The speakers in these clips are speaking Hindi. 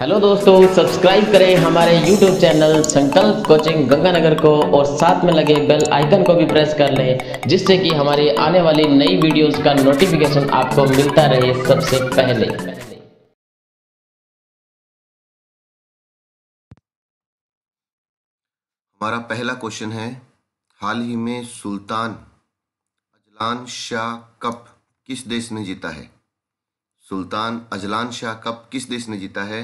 हेलो दोस्तों सब्सक्राइब करें हमारे YouTube channel Sankalp coaching Ganganagar को और साथ में लगे बेल आइकन को भी प्रेस कर लें जिससे कि हमारी आने वाली नई वीडियोस का नोटिफिकेशन आपको मिलता रहे सबसे पहले हमारा पहला क्वेश्चन है हाल ही में सुल्तान अजलान शाह कप किस देश ने जीता है सुल्तान अजलान शाह कप किस देश ने जीता है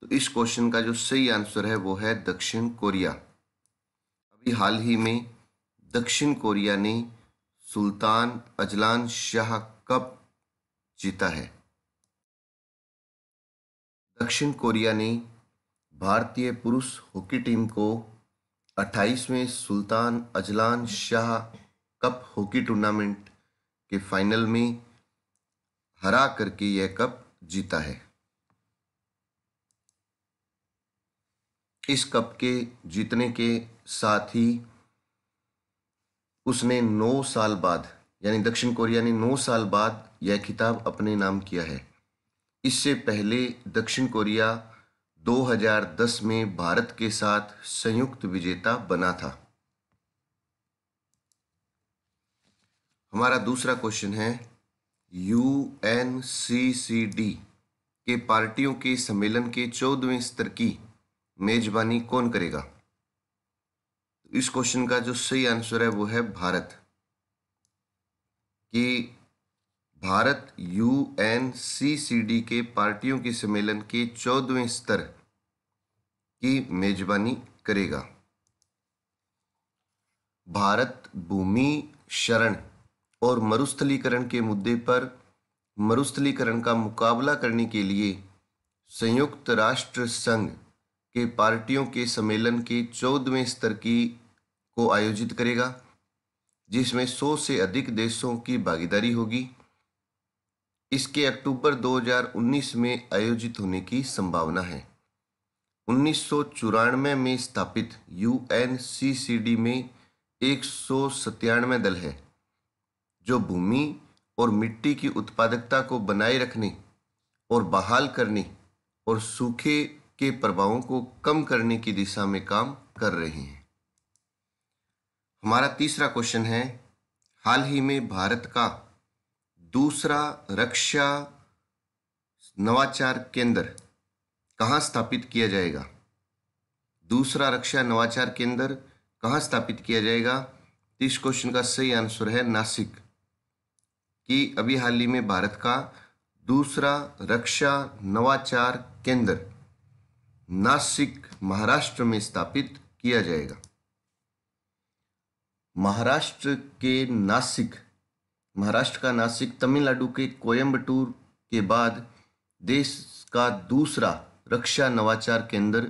तो इस क्वेश्चन का जो सही आंसर है वो है दक्षिण कोरिया अभी हाल ही में दक्षिण कोरिया ने सुल्तान अजलान शाह कप जीता है दक्षिण कोरिया ने भारतीय पुरुष हॉकी टीम को 28वें Sultan Azlan Shah cup hockey tournament के फाइनल में हरा करके यह कप जीता है इस कप के जीतने के साथ ही उसने नौ साल बाद यानी दक्षिण कोरिया ने नौ साल बाद यह खिताब अपने नाम किया है इससे पहले दक्षिण कोरिया 2010 में भारत के साथ संयुक्त विजेता बना था हमारा दूसरा क्वेश्चन है यू के पार्टियों के सम्मेलन के चौदहवें स्तर की मेजबानी कौन करेगा तो इस क्वेश्चन का जो सही आंसर है वो है भारत कि Bharat U N C C D के पार्टियों के सम्मेलन के चौदहवें स्तर की मेजबानी करेगा भारत भूमि शरण और मरुस्थलीकरण के मुद्दे पर मरुस्थलीकरण का मुकाबला करने के लिए संयुक्त राष्ट्र संघ के पार्टियों के सम्मेलन के चौदहवें स्तर की को आयोजित करेगा जिसमें 100 से अधिक देशों की भागीदारी होगी इसके अक्टूबर 2019 में आयोजित होने की संभावना है उन्नीस में स्थापित यू में एक सौ दल है जो भूमि और मिट्टी की उत्पादकता को बनाए रखने और बहाल करने और सूखे के प्रभावों को कम करने की दिशा में काम कर रहे हैं हमारा तीसरा क्वेश्चन है हाल ही में भारत का दूसरा रक्षा नवाचार केंद्र कहाँ स्थापित किया जाएगा दूसरा रक्षा नवाचार केंद्र कहाँ स्थापित किया जाएगा इस क्वेश्चन का सही आंसर है नासिक कि अभी हाल ही में भारत का दूसरा रक्षा नवाचार केंद्र नासिक महाराष्ट्र में स्थापित किया जाएगा महाराष्ट्र के नासिक महाराष्ट्र का नासिक तमिलनाडु के कोयम्बटूर के बाद देश का दूसरा रक्षा नवाचार केंद्र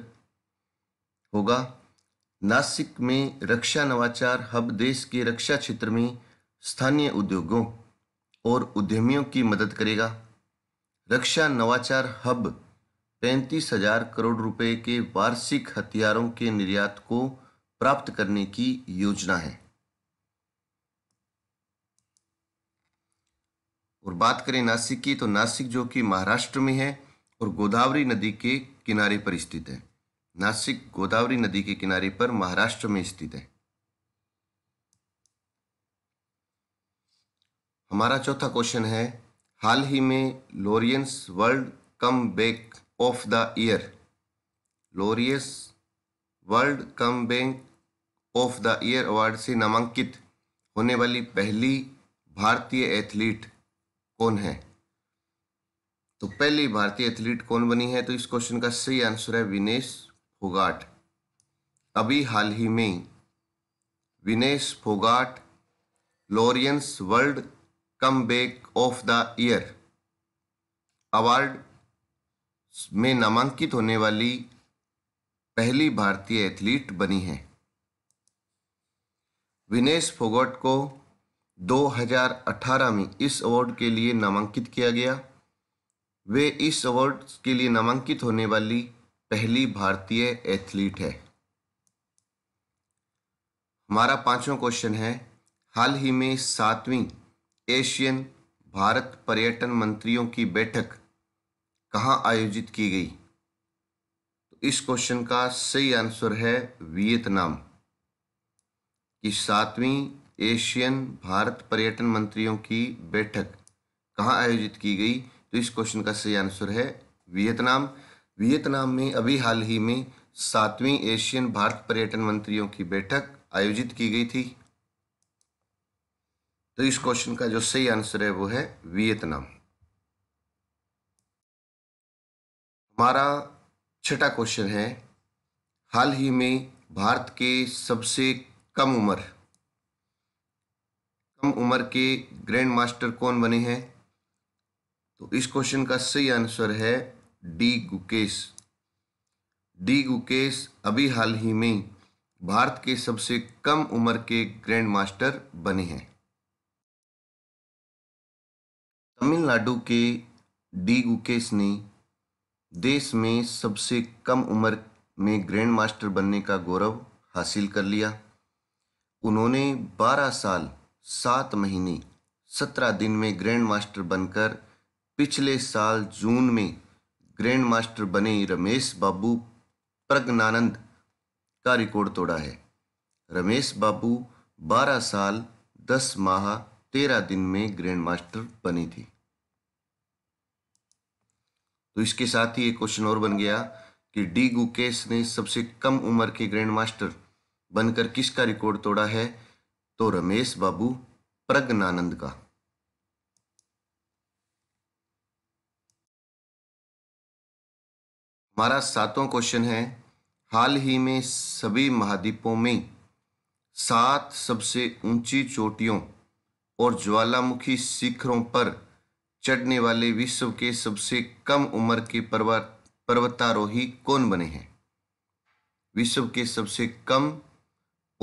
होगा नासिक में रक्षा नवाचार हब देश के रक्षा क्षेत्र में स्थानीय उद्योगों और उद्यमियों की मदद करेगा रक्षा नवाचार हब पैंतीस हजार करोड़ रुपए के वार्षिक हथियारों के निर्यात को प्राप्त करने की योजना है और बात करें नासिक की तो नासिक जो कि महाराष्ट्र में है और गोदावरी नदी के किनारे पर स्थित है नासिक गोदावरी नदी के किनारे पर महाराष्ट्र में स्थित है हमारा चौथा क्वेश्चन है हाल ही में Laureus world comeback of the year Laureus world come bank of the year award से नामांकित होने वाली पहली भारतीय एथलीट कौन है तो पहली भारतीय एथलीट कौन बनी है तो इस क्वेश्चन का सही आंसर है विनेश फोगाट अभी हाल ही में Vinesh Phogat Laureus world comeback of the year award में नामांकित होने वाली पहली भारतीय एथलीट बनी है विनेश फोगट को 2018 में इस अवार्ड के लिए नामांकित किया गया वे इस अवार्ड के लिए नामांकित होने वाली पहली भारतीय एथलीट है हमारा पांचवा क्वेश्चन है हाल ही में सातवीं एशियन भारत पर्यटन मंत्रियों की बैठक कहाँ आयोजित की गई तो इस क्वेश्चन का सही आंसर है वियतनाम की सातवीं एशियन भारत पर्यटन मंत्रियों की बैठक कहाँ आयोजित की गई तो इस क्वेश्चन का सही आंसर है वियतनाम वियतनाम में अभी हाल ही में सातवीं एशियन भारत पर्यटन मंत्रियों की बैठक आयोजित की गई थी तो इस क्वेश्चन का जो सही आंसर है वो है वियतनाम हमारा छठा क्वेश्चन है हाल ही में भारत के सबसे कम उम्र कम उम्र के ग्रैंड मास्टर कौन बने हैं तो इस क्वेश्चन का सही आंसर है डी गुकेश डी गुकेश अभी हाल ही में भारत के सबसे कम उम्र के ग्रैंड मास्टर बने हैं तमिलनाडु के डी गुकेश ने देश में सबसे कम उम्र में ग्रैंड मास्टर बनने का गौरव हासिल कर लिया उन्होंने 12 साल सात महीने सत्रह दिन में ग्रैंड मास्टर बनकर पिछले साल जून में ग्रैंड मास्टर बने रमेश बाबू प्रज्ञानंद का रिकॉर्ड तोड़ा है रमेश बाबू 12 साल 10 माह 13 दिन में ग्रैंड मास्टर बनी थी तो इसके साथ ही एक क्वेश्चन और बन गया कि डी गुकेश ने सबसे कम उम्र के ग्रैंड मास्टर बनकर किसका रिकॉर्ड तोड़ा है तो रमेश बाबू प्रज्ञानंद का हमारा सातों क्वेश्चन है हाल ही में सभी महाद्वीपों में सात सबसे ऊंची चोटियों और ज्वालामुखी शिखरों पर चढ़ने वाले विश्व के सबसे कम उम्र के पर्वतारोही कौन बने हैं विश्व के सबसे कम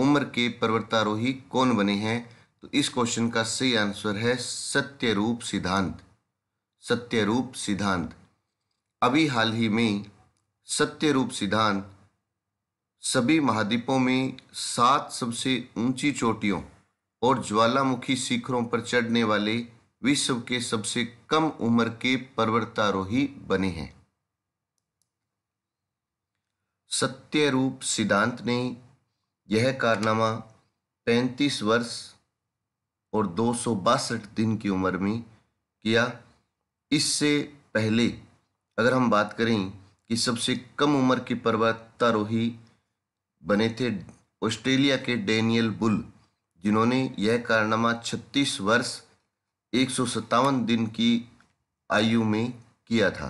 उम्र के पर्वतारोही कौन बने हैं तो इस क्वेश्चन का सही आंसर है सत्यरूप सिद्धांत सत्यरूप सिद्धांत अभी हाल ही में सत्यरूप सिद्धांत सभी महाद्वीपों में सात सबसे ऊंची चोटियों और ज्वालामुखी शिखरों पर चढ़ने वाले विश्व के सबसे कम उम्र के पर्वतारोही बने हैं सत्य रूप सिद्धांत ने यह कारनामा 35 वर्ष और दो दिन की उम्र में किया इससे पहले अगर हम बात करें कि सबसे कम उम्र के पर्वतारोही बने थे ऑस्ट्रेलिया के डेनियल बुल जिन्होंने यह कारनामा 36 वर्ष एक दिन की आयु में किया था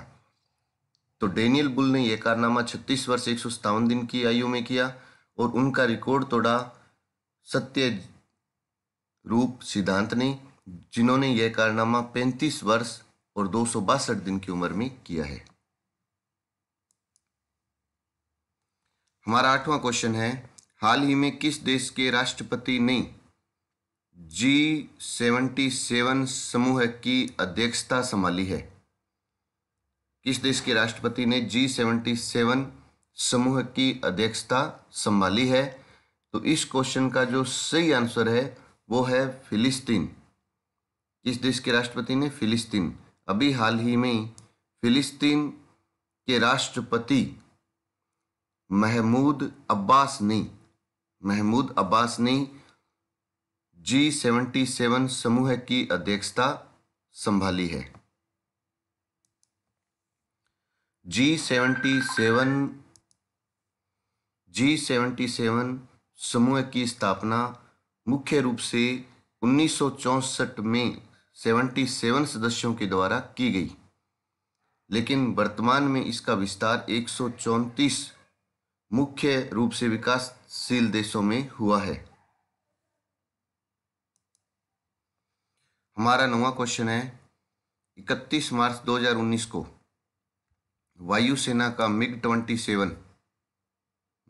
तो डेनियल बुल ने यह कारनामा 36 वर्ष एक दिन की आयु में किया और उनका रिकॉर्ड तोड़ा सत्य रूप सिद्धांत ने जिन्होंने यह कारनामा 35 वर्ष और दो दिन की उम्र में किया है हमारा आठवां क्वेश्चन है हाल ही में किस देश के राष्ट्रपति ने जी सेवेंटी सेवन समूह की अध्यक्षता संभाली है किस देश के राष्ट्रपति ने जी सेवेंटी सेवन समूह की अध्यक्षता संभाली है तो इस क्वेश्चन का जो सही आंसर है वो है फिलिस्तीन किस देश के राष्ट्रपति ने फिलिस्तीन अभी हाल ही में फिलिस्तीन के राष्ट्रपति महमूद अब्बास ने महमूद अब्बास ने जी सेवेंटी सेवन समूह की अध्यक्षता संभाली है G seventy seven G seventy seven समूह की स्थापना मुख्य रूप से उन्नीस में 77 सदस्यों के द्वारा की गई लेकिन वर्तमान में इसका विस्तार एक मुख्य रूप से विकासशील देशों में हुआ है हमारा नवा क्वेश्चन है 31 मार्च 2019 को वायुसेना का मिग 27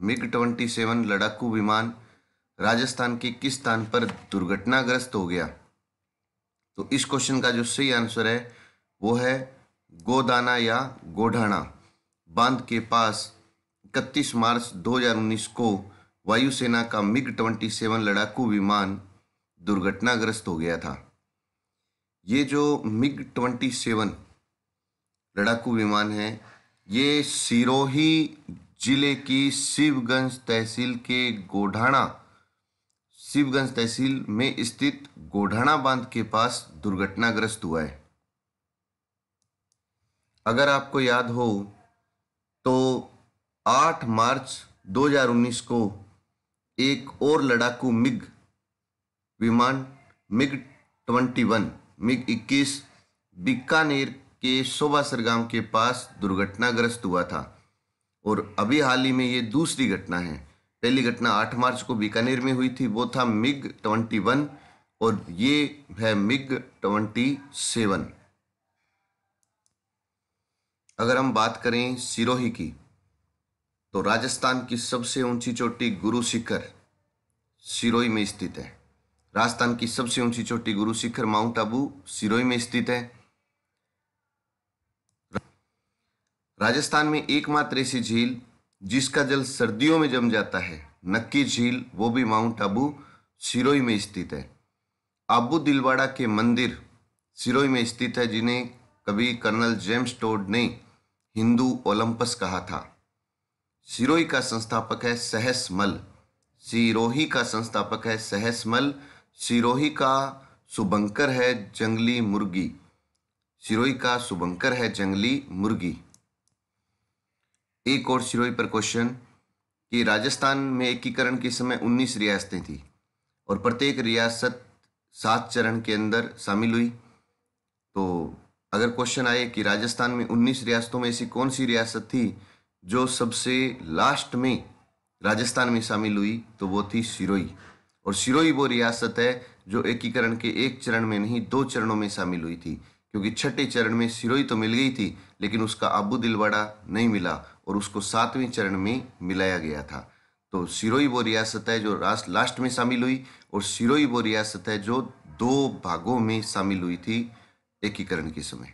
मिग 27 लड़ाकू विमान राजस्थान के किस स्थान पर दुर्घटनाग्रस्त हो गया तो इस क्वेश्चन का जो सही आंसर है वो है गोदाना या गोढाना बांध के पास 31 मार्च 2019 को वायुसेना का मिग 27 लड़ाकू विमान दुर्घटनाग्रस्त हो गया था ये जो मिग ट्वेंटी सेवन लड़ाकू विमान है ये सिरोही जिले की शिवगंज तहसील के गोढाणा शिवगंज तहसील में स्थित गोढाणा बांध के पास दुर्घटनाग्रस्त हुआ है अगर आपको याद हो तो 8 मार्च 2019 को एक और लड़ाकू मिग विमान मिग 21 मिग 21 बीकानेर के शोभा सरगाम के पास दुर्घटनाग्रस्त हुआ था और अभी हाल ही में ये दूसरी घटना है पहली घटना 8 मार्च को बीकानेर में हुई थी वो था मिग 21 और ये है मिग 27 अगर हम बात करें सिरोही की तो राजस्थान की सबसे ऊंची चोटी गुरु शिखर सिरोही में स्थित है राजस्थान की सबसे ऊंची चोटी गुरु शिखर माउंट आबू सिरोई में स्थित है राजस्थान में एकमात्र ऐसी झील जिसका जल सर्दियों में जम जाता है नक्की झील वो भी माउंट आबू सिरोई में स्थित है आबू दिलवाड़ा के मंदिर सिरोई में स्थित है जिन्हें कभी कर्नल जेम्स टोड ने हिंदू ओलंपस कहा था सिरोही का संस्थापक है सहसमल सिरोही का संस्थापक है सहसमल सिरोही का सुबंकर है जंगली मुर्गी सिरोही का सुबंकर है जंगली मुर्गी एक और सिरोही पर क्वेश्चन कि राजस्थान में एकीकरण के समय 19 रियासतें थी और प्रत्येक रियासत सात चरण के अंदर शामिल हुई तो अगर क्वेश्चन आए कि राजस्थान में 19 रियासतों में ऐसी कौन सी रियासत थी जो सबसे लास्ट में राजस्थान में शामिल हुई तो वो थी सिरोही और सिरोही वो रियासत है जो एकीकरण के एक चरण में नहीं दो चरणों में शामिल हुई थी क्योंकि छठे चरण में सिरोही तो मिल गई थी लेकिन उसका आबू दिलवाड़ा नहीं मिला और उसको सातवें चरण में मिलाया गया था तो सिरोही वो रियासत है जो लास्ट में शामिल हुई और सिरोही वो रियासत है जो दो भागों में शामिल हुई थी एकीकरण के समय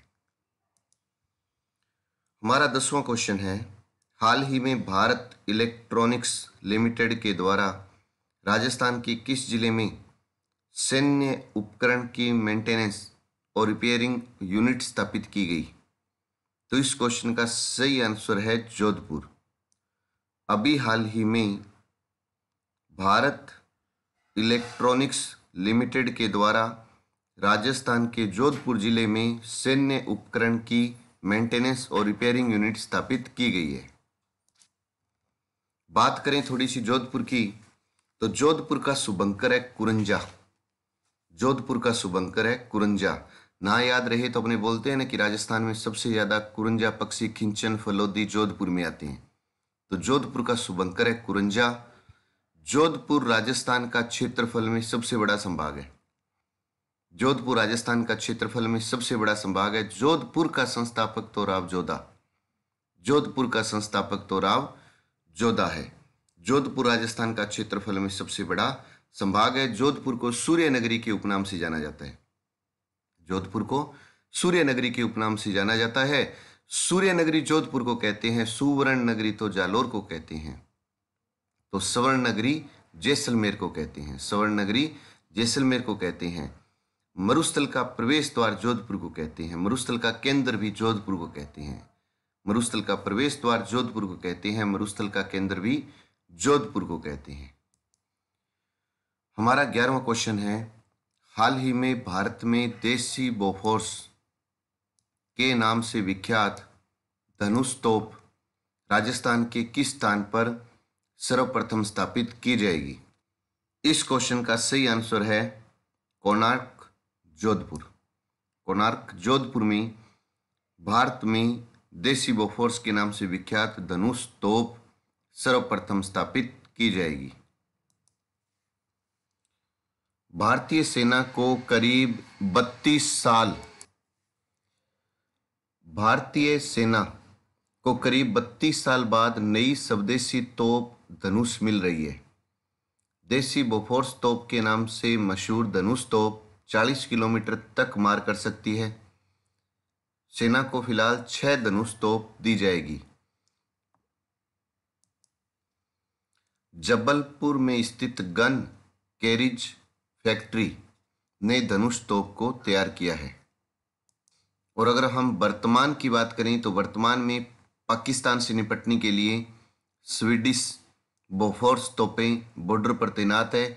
हमारा दसवां क्वेश्चन है हाल ही में भारत इलेक्ट्रॉनिक्स लिमिटेड के द्वारा राजस्थान के किस जिले में सैन्य उपकरण की मेंटेनेंस और रिपेयरिंग यूनिट स्थापित की गई तो इस क्वेश्चन का सही आंसर है जोधपुर अभी हाल ही में भारत इलेक्ट्रॉनिक्स लिमिटेड के द्वारा राजस्थान के जोधपुर जिले में सैन्य उपकरण की मेंटेनेंस और रिपेयरिंग यूनिट स्थापित की गई है बात करें थोड़ी सी जोधपुर की तो जोधपुर का शुभंकर है कुरंजा जोधपुर का शुभंकर है कुरंजा ना याद रहे तो अपने बोलते हैं ना कि राजस्थान में सबसे ज्यादा कुरंजा पक्षी खिंचन फलोदी जोधपुर में आते हैं तो जोधपुर का शुभंकर है कुरंजा जोधपुर राजस्थान का क्षेत्रफल में सबसे बड़ा संभाग है जोधपुर राजस्थान का क्षेत्रफल में सबसे बड़ा संभाग है जोधपुर का संस्थापक तो राव जोधा जोधपुर का संस्थापक तो राव जोधा है जोधपुर राजस्थान का क्षेत्रफल में सबसे बड़ा संभाग है जोधपुर को सूर्य नगरी के उपनाम से जाना जाता है जोधपुर को सूर्य नगरी के उपनाम से जाना जाता है सूर्य नगरी जोधपुर को कहते हैं सुवर्ण नगरी तो जालोर को कहते हैं तो सवर्ण नगरी जैसलमेर को कहते हैं सवर्ण नगरी जैसलमेर को कहते हैं मरुस्थल का प्रवेश द्वार जोधपुर को कहते हैं मरुस्थल का केंद्र भी जोधपुर को कहते हैं मरुस्थल का प्रवेश द्वार जोधपुर को कहते हैं मरुस्थल का केंद्र भी जोधपुर को कहते हैं हमारा ग्यारहवा क्वेश्चन है हाल ही में भारत में देसी बोफोर्स के नाम से विख्यात धनुष तोप राजस्थान के किस स्थान पर सर्वप्रथम स्थापित की जाएगी इस क्वेश्चन का सही आंसर है कोणार्क जोधपुर कोणार्क जोधपुर में भारत में देसी बोफोर्स के नाम से विख्यात धनुष तोप सर्वप्रथम स्थापित की जाएगी भारतीय सेना को करीब 32 साल भारतीय सेना को करीब 32 साल बाद नई स्वदेशी तोप धनुष मिल रही है देसी बोफोर्स तोप के नाम से मशहूर धनुष तोप 40 किलोमीटर तक मार कर सकती है सेना को फिलहाल छह धनुष तोप दी जाएगी जबलपुर में स्थित गन कैरिज फैक्ट्री ने धनुष तोप को तैयार किया है और अगर हम वर्तमान की बात करें तो वर्तमान में पाकिस्तान से निपटने के लिए स्वीडिश बोफोर्स तोपें बॉर्डर पर तैनात है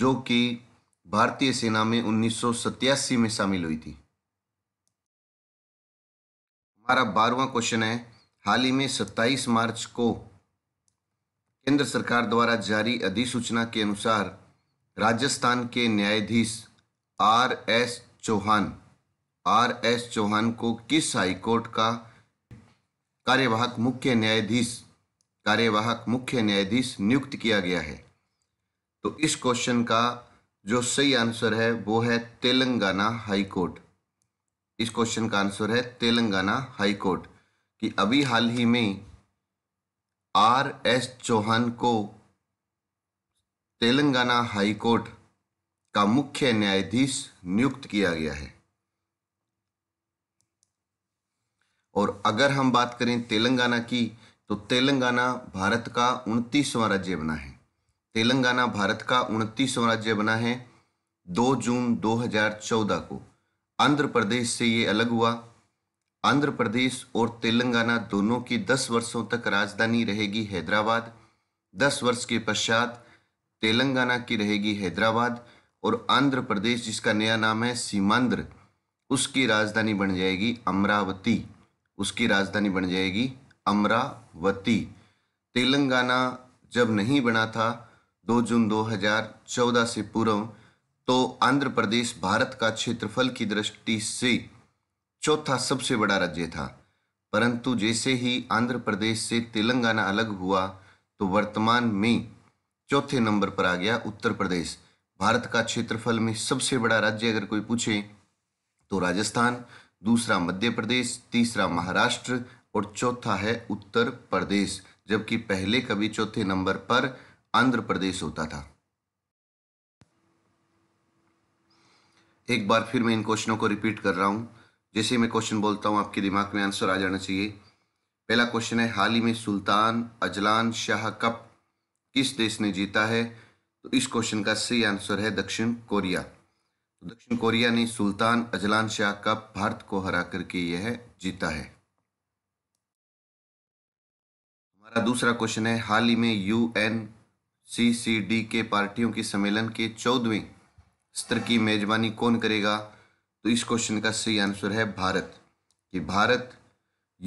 जो कि भारतीय सेना में उन्नीस में शामिल हुई थी हमारा बारहवा क्वेश्चन है हाल ही में 27 मार्च को केंद्र सरकार द्वारा जारी अधिसूचना के अनुसार राजस्थान के न्यायाधीश R S Chauhan R S Chauhan को किस हाईकोर्ट का कार्यवाहक मुख्य न्यायाधीश कार्यवाहक मुख्य न्यायाधीश नियुक्त किया गया है तो इस क्वेश्चन का जो सही आंसर है वो है तेलंगाना हाईकोर्ट इस क्वेश्चन का आंसर है तेलंगाना हाईकोर्ट कि अभी हाल ही में आर एस चौहान को तेलंगाना हाईकोर्ट का मुख्य न्यायाधीश नियुक्त किया गया है और अगर हम बात करें तेलंगाना की तो तेलंगाना भारत का उनतीसवां राज्य बना है तेलंगाना भारत का उनतीसवां राज्य बना है 2 जून 2014 को आंध्र प्रदेश से ये अलग हुआ आंध्र प्रदेश और तेलंगाना दोनों की 10 वर्षों तक राजधानी रहेगी हैदराबाद 10 वर्ष के पश्चात तेलंगाना की रहेगी हैदराबाद और आंध्र प्रदेश जिसका नया नाम है सीमांध्र उसकी राजधानी बन जाएगी अमरावती उसकी राजधानी बन जाएगी अमरावती तेलंगाना जब नहीं बना था 2 जून 2014 से पूर्व तो आंध्र प्रदेश भारत का क्षेत्रफल की दृष्टि से चौथा सबसे बड़ा राज्य था परंतु जैसे ही आंध्र प्रदेश से तेलंगाना अलग हुआ तो वर्तमान में चौथे नंबर पर आ गया उत्तर प्रदेश भारत का क्षेत्रफल में सबसे बड़ा राज्य अगर कोई पूछे तो राजस्थान दूसरा मध्य प्रदेश तीसरा महाराष्ट्र और चौथा है उत्तर प्रदेश जबकि पहले कभी चौथे नंबर पर आंध्र प्रदेश होता था एक बार फिर मैं इन क्वेश्चनों को रिपीट कर रहा हूं जैसे मैं क्वेश्चन बोलता हूँ आपके दिमाग में आंसर आ जाना चाहिए पहला क्वेश्चन है हाल ही में सुल्तान अजलान शाह कप किस देश ने जीता है तो इस क्वेश्चन का सही आंसर है दक्षिण कोरिया तो दक्षिण कोरिया ने सुल्तान अजलान शाह कप भारत को हरा करके यह जीता है हमारा दूसरा क्वेश्चन है हाल ही में यू एन के पार्टियों के सम्मेलन के चौदहवें स्तर की मेजबानी कौन करेगा तो इस क्वेश्चन का सही आंसर है भारत कि भारत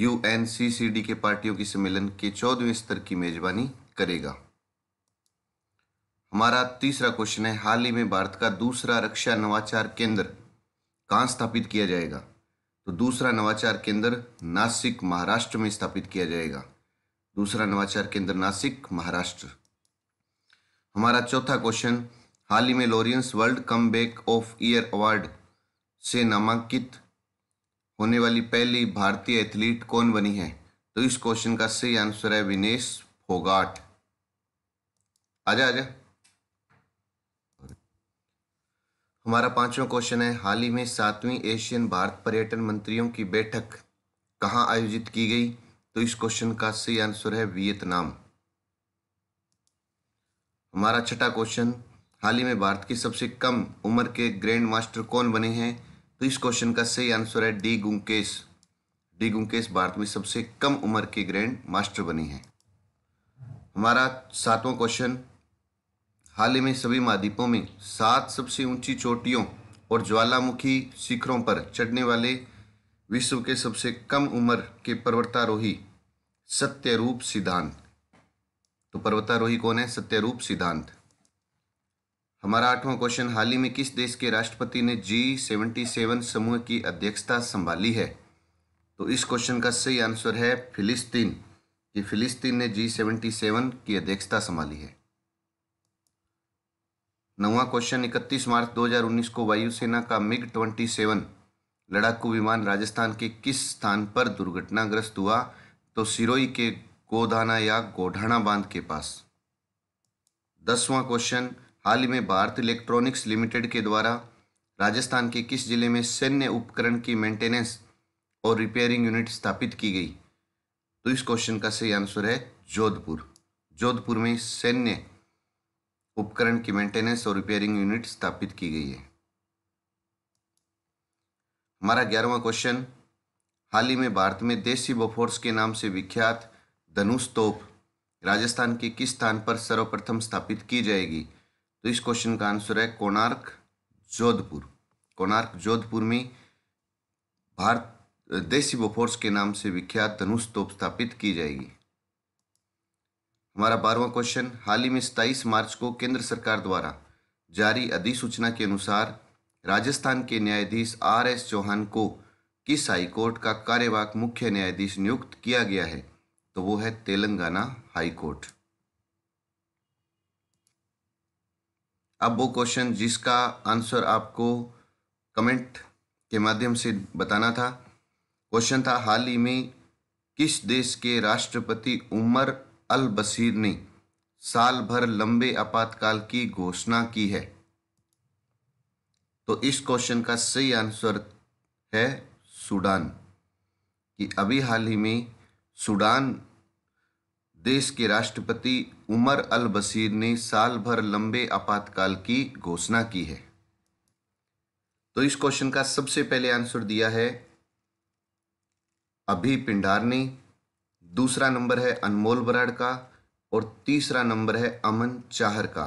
यू के पार्टियों के सम्मेलन के चौदहवें स्तर की मेजबानी करेगा हमारा तीसरा क्वेश्चन है हाल ही में भारत का दूसरा रक्षा नवाचार केंद्र कहाँ स्थापित किया जाएगा तो दूसरा नवाचार केंद्र नासिक महाराष्ट्र में स्थापित किया जाएगा दूसरा नवाचार केंद्र नासिक महाराष्ट्र हमारा चौथा क्वेश्चन हाल ही में Laureus world comeback of year award से नामांकित होने वाली पहली भारतीय एथलीट कौन बनी है तो इस क्वेश्चन का सही आंसर है विनेश फोगाट आजा आजा हमारा पांचवा क्वेश्चन है हाल ही में सातवीं एशियन भारत पर्यटन मंत्रियों की बैठक कहां आयोजित की गई तो इस क्वेश्चन का सही आंसर है वियतनाम हमारा छठा क्वेश्चन हाल ही में भारत की सबसे कम उम्र के ग्रैंड मास्टर कौन बने हैं तो इस क्वेश्चन का सही आंसर है डी गुंकेश डी गुंकेश भारत में सबसे कम उम्र की ग्रैंड मास्टर बनी है हमारा सातवां क्वेश्चन हाल ही में सभी महाद्वीपों में सात सबसे ऊंची चोटियों और ज्वालामुखी शिखरों पर चढ़ने वाले विश्व के सबसे कम उम्र के पर्वतारोही सत्यरूप सिद्धांत तो पर्वतारोही कौन है सत्यरूप सिद्धांत हमारा आठवां क्वेश्चन हाल ही में किस देश के राष्ट्रपति ने जी सेवेंटी सेवन समूह की अध्यक्षता संभाली है तो इस क्वेश्चन का सही आंसर है फिलिस्तीन कि फिलिस्तीन ने जी सेवेंटी सेवन की अध्यक्षता संभाली है नवा क्वेश्चन 31 मार्च 2019 को वायुसेना का मिग 27 लड़ाकू विमान राजस्थान के किस स्थान पर दुर्घटनाग्रस्त हुआ तो सिरोई के गोधाना या गोढाना बांध के पास दसवां क्वेश्चन हाल ही में भारत इलेक्ट्रॉनिक्स लिमिटेड के द्वारा राजस्थान के किस जिले में सैन्य उपकरण की मेंटेनेंस और रिपेयरिंग यूनिट स्थापित की गई तो इस क्वेश्चन का सही आंसर है जोधपुर जोधपुर में सैन्य उपकरण की मेंटेनेंस और रिपेयरिंग यूनिट स्थापित की गई है हमारा ग्यारहवा क्वेश्चन हाल ही में भारत में देसी बफोर्स के नाम से विख्यात धनुष तोप राजस्थान के किस स्थान पर सर्वप्रथम स्थापित की जाएगी तो इस क्वेश्चन का आंसर है कोणार्क जोधपुर कोणार्क जोधपुर में भारत देसी बोफोर्स के नाम से विख्यात धनुष तोप स्थापित की जाएगी हमारा बारवा क्वेश्चन हाल ही में सताईस मार्च को केंद्र सरकार द्वारा जारी अधिसूचना के अनुसार राजस्थान के न्यायाधीश आर एस चौहान को किस हाईकोर्ट का कार्यवाहक मुख्य न्यायाधीश नियुक्त किया गया है तो वो है तेलंगाना हाईकोर्ट अब वो क्वेश्चन जिसका आंसर आपको कमेंट के माध्यम से बताना था क्वेश्चन था हाल ही में किस देश के राष्ट्रपति उमर अल बशीर ने साल भर लंबे आपातकाल की घोषणा की है तो इस क्वेश्चन का सही आंसर है सूडान कि अभी हाल ही में सूडान देश के राष्ट्रपति उमर अल बशीर ने साल भर लंबे आपातकाल की घोषणा की है तो इस क्वेश्चन का सबसे पहले आंसर दिया है अभी पिंडार ने दूसरा नंबर है अनमोल बराड़ का और तीसरा नंबर है अमन चाहर का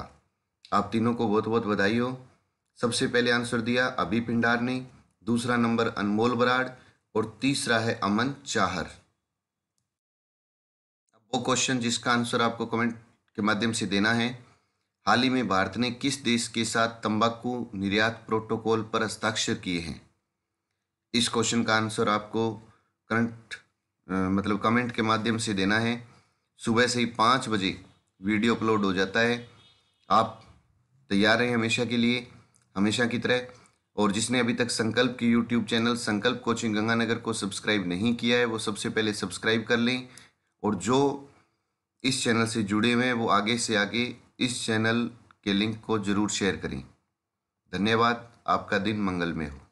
आप तीनों को बहुत बहुत बधाई हो सबसे पहले आंसर दिया अभी पिंडार ने दूसरा नंबर अनमोल बराड़ और तीसरा है अमन चाहर वो क्वेश्चन जिसका आंसर आपको कमेंट के माध्यम से देना है हाल ही में भारत ने किस देश के साथ तंबाकू निर्यात प्रोटोकॉल पर हस्ताक्षर किए हैं इस क्वेश्चन का आंसर आपको करंट मतलब कमेंट के माध्यम से देना है सुबह से ही पाँच बजे वीडियो अपलोड हो जाता है आप तैयार रहें हमेशा के लिए हमेशा की तरह और जिसने अभी तक संकल्प की YouTube channel Sankalp coaching Ganganagar को सब्सक्राइब नहीं किया है वो सबसे पहले सब्सक्राइब कर लें और जो इस चैनल से जुड़े हुए हैं वो आगे से आगे इस चैनल के लिंक को ज़रूर शेयर करें धन्यवाद आपका दिन मंगलमय हो